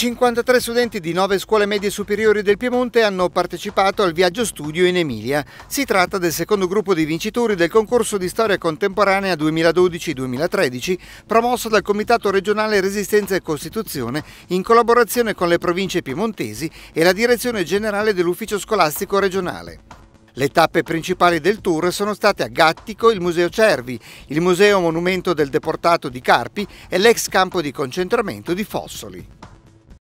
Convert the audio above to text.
53 studenti di 9 scuole medie superiori del Piemonte hanno partecipato al viaggio studio in Emilia. Si tratta del secondo gruppo di vincitori del concorso di storia contemporanea 2012-2013 promosso dal Comitato regionale Resistenza e Costituzione in collaborazione con le province piemontesi e la Direzione Generale dell'Ufficio Scolastico Regionale. Le tappe principali del tour sono state a Gattico il Museo Cervi, il Museo Monumento del Deportato di Carpi e l'ex campo di concentramento di Fossoli.